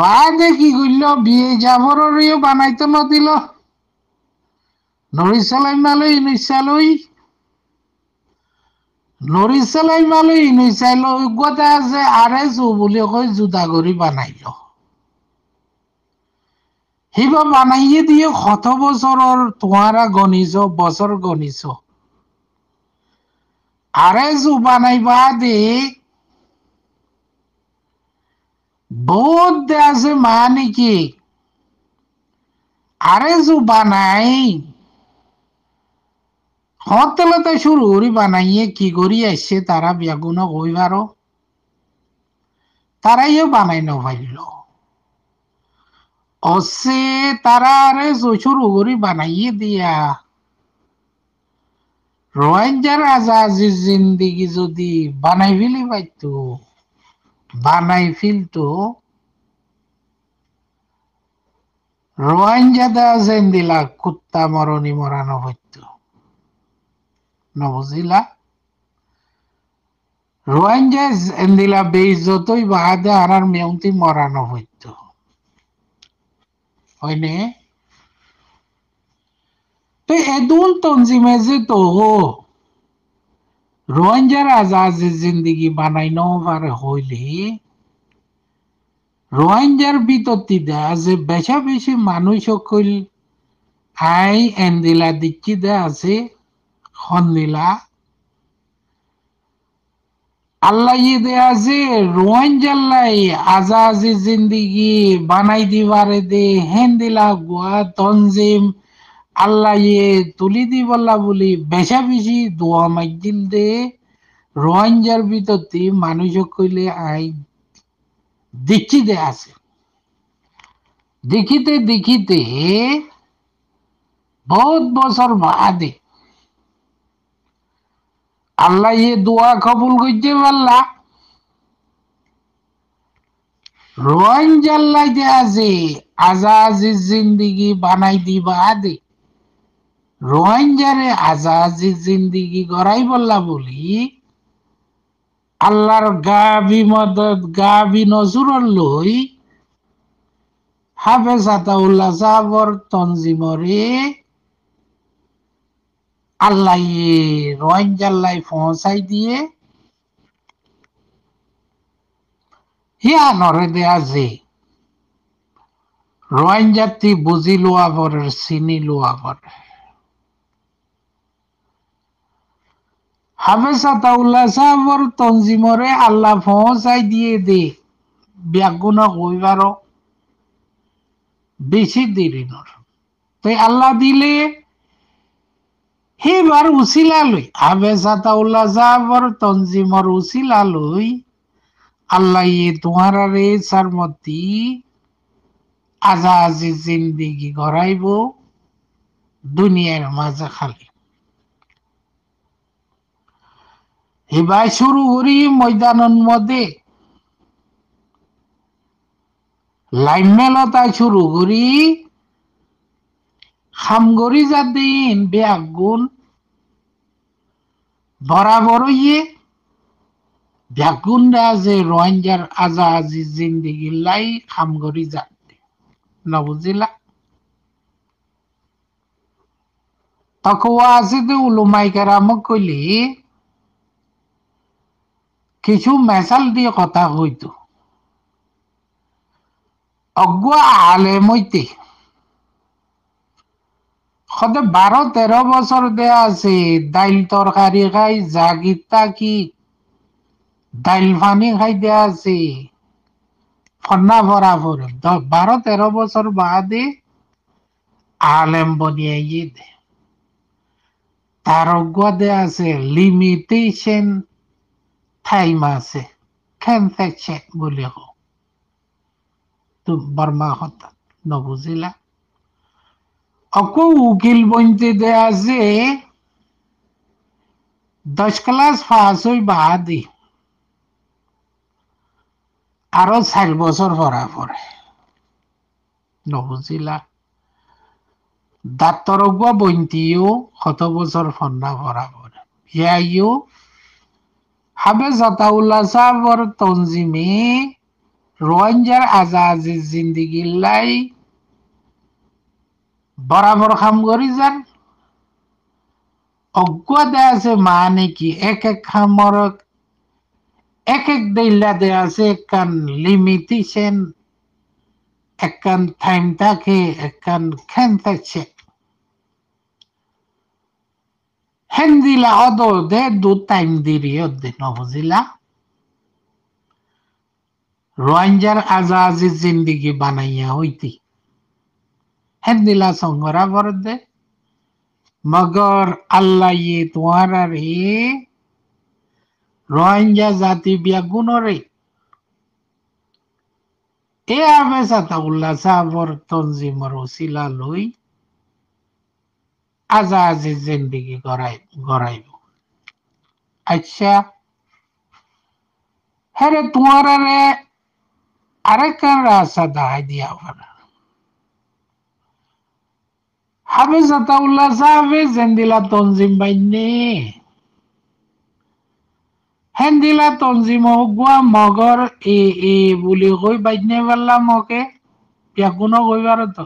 বাদে কি কৰিল বিয়ে যাবৰৰেও বানাইতো নদিল নৰি চলাইমালৈ নিচালৈ নৰি চলাইমালৈ নিচালৈ অজ্ঞতা আছে আৰ এছ বুলি কৈ যোদা কৰি বনাই ল শিৱ বানাইয়ে দিয়ে শত বছৰৰ তোহাৰা গণিছ বছৰ গণিছ আৰ এছ অ' বানাইবা बोध माने की আরে জু বানাই হতলে তো শুরু করি বানাইয়ে কি করি আসছে তারা বেগুন কই পারো তারাইও বানাই ন অসে তারা আরে শুরু করি বানাইয়ে দিয়া রোয়ান যারা যা জিন্দিগি যদি বানাই ফেলি পাইতো বানাই ফিল্টু রোয়াঞ্জাদা জেন্দিলা কুত্তা মরণী মরানো হইত নবজিলা রোয়াঞ্জা জেন্দিলা বেইজতই বাহাদা আনার মেয়ন্তি মরানো হইত হয়নে তো এদুল তঞ্জিমে যে তো রোহিঙ্গার আজ আজ জিন্দিগি বানাইনও পারে হইলে রোহিঙ্গার বিতর্তি দা যে বেশা বেশি মানুষ সকল আই এন্দিলা দিচ্ছি দা আছে হন্দিলা আল্লাহ দে আছে রোহিঙ্গাল্লাই আজাজি জিন্দিগি বানাই দিবারে দে হেন্দিলা গুয়া তঞ্জিম আল্লাহ ইয়ে তুলি দি বল্লা বলি বেশি দোয়া মাইজিল দে রোহিঙ্গার ভিতরতে মানুষক কইলে আই দেখি দে আছে দেখিতে দেখিতে বহুত বছর বাদে আল্লাহ ইয়ে দোয়া কবুল করতে পারলা রোহিঙ্গার লাইতে আছে আজাজির জিন্দিগি বানাই দিবা আদে রোহিঙ্গারে আজাজি জিন্দিগি গড়াই বললা বলি আল্লাহর গাবি মদত গাবি নজুর লই হাফেজ আতাউল্লাহ জাবর তঞ্জিমরে আল্লাহ রোহিঙ্গার লাই পৌঁছাই দিয়ে হিয়া নরে দেয়া যে রোহিঙ্গাতি বুঝি লোয়া পরের চিনি লোয়া পরের হাফেজাতাউল্লাহ সাহাবর তঞ্জিমরে আল্লাহ পৌঁছাই দিয়ে দে ব্যাগুণ কইবার বেশি দেরি নর তাই আল্লাহ দিলে সেইবার উচিলা লই হাফেজাতাউল্লাহ সাহাবর তঞ্জিমর উচিলা লই আল্লাহ ইয়ে তোমার রে সারমতি আজা আজি জিন্দিগি ঘরাইব দুনিয়ার মাঝে খালি হিবাই শুরু করি ময়দানন মধ্যে লাইন লাইমেলতায় শুরু করি হামগরি যা দিন বেয়াক গুণ বরাবর ইয়ে ব্যাকুন্ডা যে রোহিঙ্গার আজা আজি জিন্দিগি লাই খামগরি যাতে না বুঝিলা তকওয়া আছে তো উলুমাই কেরামক কইলি কিছু মেশাল দিয়ে কথা হইত অজ্ঞ আলেম হইতে সদে বারো তেরো বছর দেয়া আছে দাইল তরকারি খাই জাগিতা কি দাইল পানি খাই দেয়া আছে ফন্না ভরা ভর বারো তেরো বছর বাদে আলেম বনিয়াই দে তার অজ্ঞ দেয়া আছে লিমিটেশন 타이마세 캔팩체 বলিও তো বর্মা হতা ন বুঝিলা উকিল দেয়া যে দশ ক্লাস পাস হই বাদি আরো বছর পরা পরে বন্তিও শত বছর ফন্দা ভরা পরে ইয়াইও হাফেজাতাউল্লাহ সাহর তঞ্জিমি রোহিঙ্গার জিন্দিগিল্লাই বরাবর আছে মানে কি এক এক খামর এক এক দে আছে একান লিমিটেশন একান টাইম থাকে একান খেন থাকছে هنزل দে দু টাইম تايم ديري ده نوزيلا রোহিঙ্গার আজাজির জিন্দিগি বানাইয়া হইতি হেন্দিলা সংগরা বর দে মগর আল্লাহ ইয়ে তোমার রে রোহিঙ্গা জাতি বিয়া গুণ রে এ আবেসা তাউল্লা সাহর তঞ্জিমর ওসিলা লই আজা আজি জিন্দিগি গড়াই গড়াইব আচ্ছা হ্যাঁ রে তোমার আরেকখান রাস্তা দাহাই দিয়া পারা হাফেজ আতাউল্লাহ সাহেবে জেন্দিলা তঞ্জিম বাইনে হেন্দিলা তঞ্জিম গুয়া মগর এ এ বুলি কৈ বাইনে পাল্লা মকে বিয়া কোনো কইবাৰ তো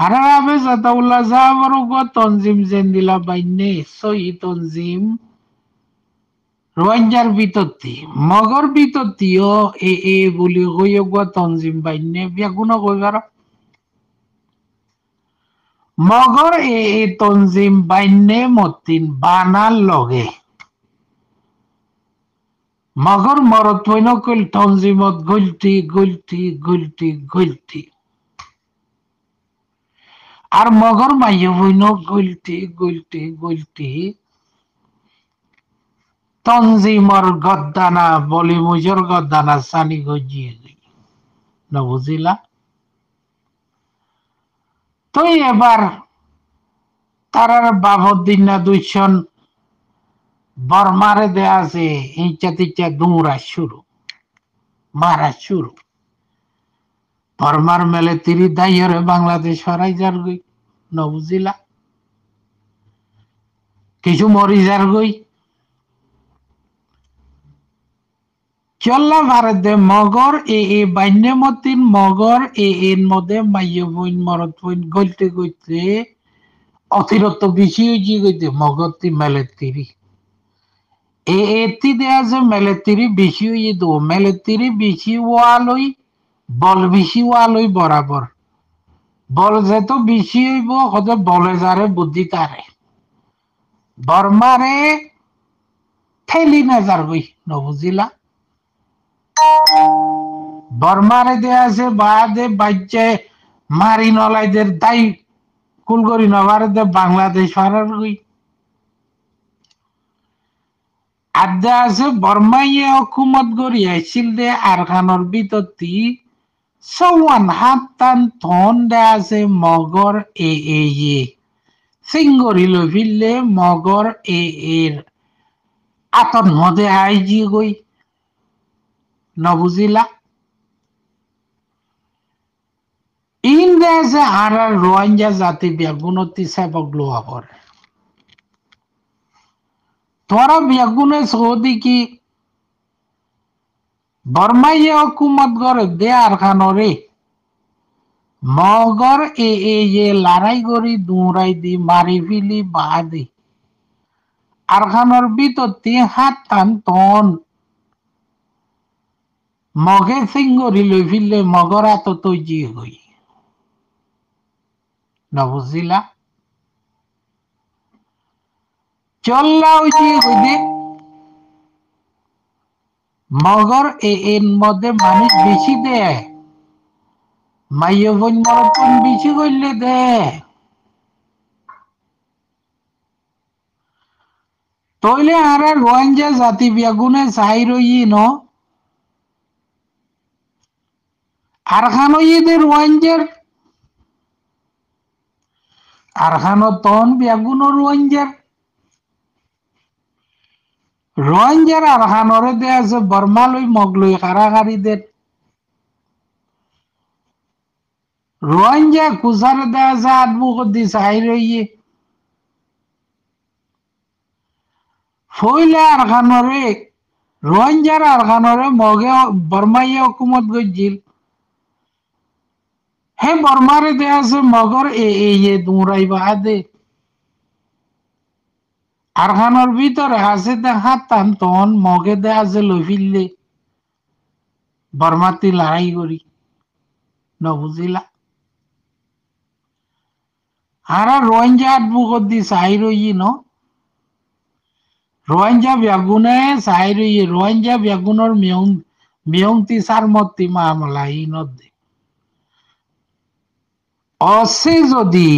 হারাবে জাতাউল্লাহ সাহাবারুগ তনজিম জেন্দিলা বাইনে সই তনজিম রোয়াঞ্জার বিতত্তি মগর বিতত্তিও এ এ বলি কইগ তনজিম বাইনে ব্যাগুনো কইবার মগর এ এ তনজিম বাইনে মতিন বানার লগে মগর মরত তনজিমত গুলটি গুলটি গুলটি গুলটি আর মগর মাইয়ে বইন গলতে গলতে গলতে তঞ্জিমর গদ্দানা বলি মুজর গদ্দানা সানি গজিয়ে গই না বুঝিলা তো এবার তারার বাবর দিন না দুইশন বর্মারে দেয়া আছে ইঞ্চা তিচ্ছা দুমরা শুরু মারা শুরু ফরমার মেলে তিরি হরে বাংলাদেশ হরাই যার গই নবুজিলা কিছু মরি যার গই চল্লা ভারতে মগর এ এ মতিন মগর এ এর মধ্যে মাইয় বইন মরত বইন গলতে গইতে অতিরত বেশি হয়েছি গইতে মগরতি মেলে তিরি এ এতি দেয়া যে মেলে তিরি বেশি হয়ে দো মেলে তিরি বেশি ওয়ালই বল বেশি ওয়ালই বরাবর বল যেত বেশি হইব হতে বলে যারে বুদ্ধি তারে বর্মারে ঠেলি না যার বই নবুজিলা বর্মারে দে আছে দে বাইচে মারি দের দাই কুলগরি নবারে দে বাংলাদেশ ফারার গই আড্ডা আছে বর্মাইয়ে হকুমত গড়িয়াইছিল দে আরখানোর বিতত্তি Someone happened thondase mogor e e ye. Singoriloville mogor e er. Aton mode আইজি গই Nobuzilla. ইন্ডিয়া আর আর রোহিঙ্গা জাতি ব্যাগুনতি সেবক লোহা করে তোরা ব্যাগুনে সৌদি কি বর্মাইয়ে হুকুমত গড়ে দেয়ার খানরে মগর এ এ যে লড়াই করি দুরাই দি মারি ফিলি বাদি আরখানর খানর ভিতর তিন হাত টান তন মগে গরি লই ফিরলে মগরা তো তৈজি হই নবজিলা চল্লা ওই দে মগর এর মধ্যে মানুষ বেশি দেয় মাইয় বোন মরপন বেশি করলে দেয় তইলে আরা রোহিঙ্গা জাতি বিয়াগুনে চাই রই ন আর খানো ইদের রোহিঙ্গার আর খানো তন বেগুন রোহিঙ্গার রোহিঙ্গার আরহানরে দেয়া যে বর্মালই মগলই কারাগারীদের রোহিঙ্গা কুজার দেয়া যে আদবু দিস আইরইয়ে ফইলে আরহানরে রোহিঙ্গার আরহানরে মগে বর্মাইয়ে হুকুমত গজিল হে বর্মারে দেয়া যে মগর এ এ দুরাই বাহাদে আরখানোর ভিতরে আছে দেখা তান তখন মগে দেয়া যে লই ফিরলে বর্মাতি লড়াই করি ন বুঝিলা আর রোহিঙ্গা বুকত দি চাই রই ন রোহিঙ্গা ব্যাগুনে চাই রই রোহিঙ্গা ব্যাগুনের মেউন মেয়ংতি সার মতি মামলা ইনত নদী অসে যদি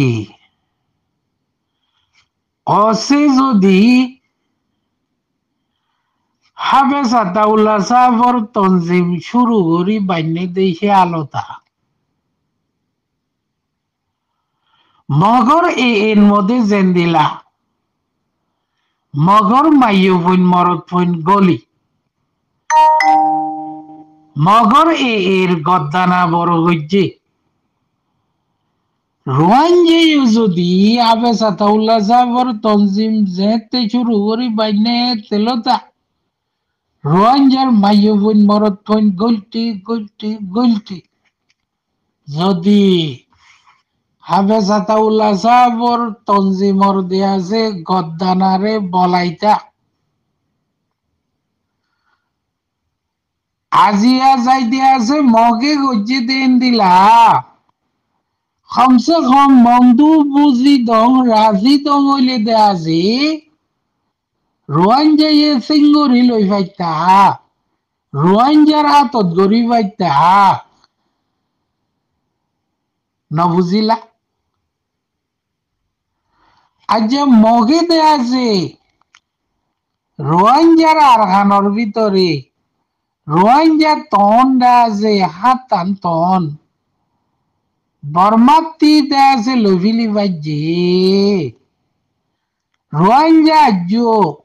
অসে যদি হাফেজ আতাউল্লাহ সাহাবর তঞ্জিম শুরু করি বাইনে দেশে আলোতা মগর এ এর মধ্যে জেন্দিলা মগর মাইয় ফইন মরদ ফইন গলি মগর এ এর গদ্দানা বড় হইছে রোহাঙ্গি যদি আবে সাতাউল্লাহ তনজিম বাইনে তেলতা রোহাঙ্গার মাইয় বইন মরত বইন গলটি গলটি গলটি যদি হাবে সাতাউল্লাহ তনজিমর গদ্দানারে বলাইতা আজিয়া যাই দিয়া আছে মগে গজ্জি দিন দিলা কমসে কম মন্দু বুঝি দং রাজি দং হইলে দেয়া যে রোয়াঞ্জাইয়ে সিঙ্গুরি লই পাইতা রোয়াঞ্জার হাতত গড়ি পাইতা না বুঝিলা আজ মগে দেয়া যে রোয়াঞ্জার আরহানোর ভিতরে রোয়াঞ্জার তন দেয়া যে হাতান তন Bormati das a lovili vaje. Ruanja jo.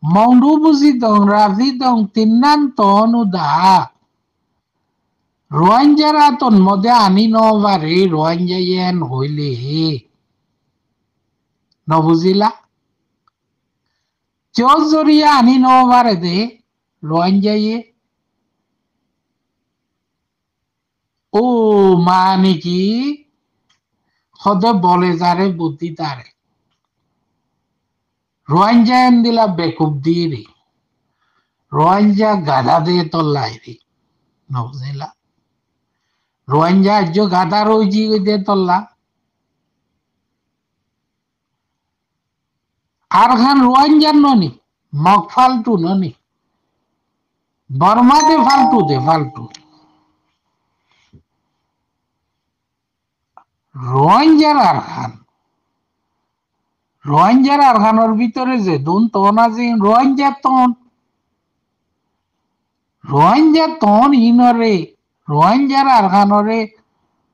Mondubuzi don Ravidon dong tinan tonu da. Ruanjara ton mode ani no vare ruanjayen hoile he. Novuzilla চোর জড়িয়ে আনি de দে লোয়ান ও মানে কি হদ বলে যারে বুদ্ধি তারে রোয়াঞ্জায়ন দিলা বেকুব দিয়ে রে রোয়াঞ্জা গাধা দিয়ে তল্লাই রে নবজিলা রোয়াঞ্জা আজ গাধা রইজি দিয়ে তল্লা আর খান রোয়াঞ্জার ননি মগ ফালতু ননি বর্মাতে ফালতু দে ফালতু রোহিঙ্গার আরহান রোহিঙ্গার আরহানোর ভিতরে যে দুন তন আছে রোহিঙ্গা তন রোহিঙ্গা তন ইনরে রোহিঙ্গার আরহানরে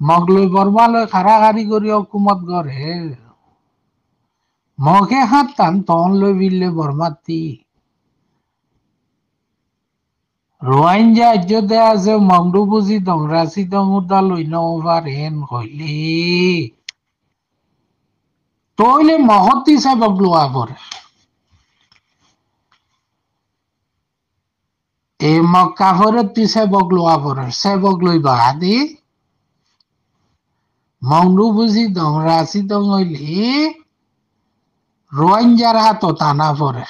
মগলৈ বৰমালৈ খাৰাখাৰি কৰি অকুমত গঢ়ে মগে হাত টান তন লৈ বিলে বৰমাতি রোহিঙ্গা যদে আছে মংডু বুঝি দংরাচি দমুদা লই নবার হেন হইলে তইলে মহতি সাহেবক লোৱা পৰে এই মক্কা ফরত তুই সেবক লোয়া পরে সেবক লই বাড়া দি মংডু বুজি দংরাচি দম হইলে রোহিঙ্গার হাত টানা পরে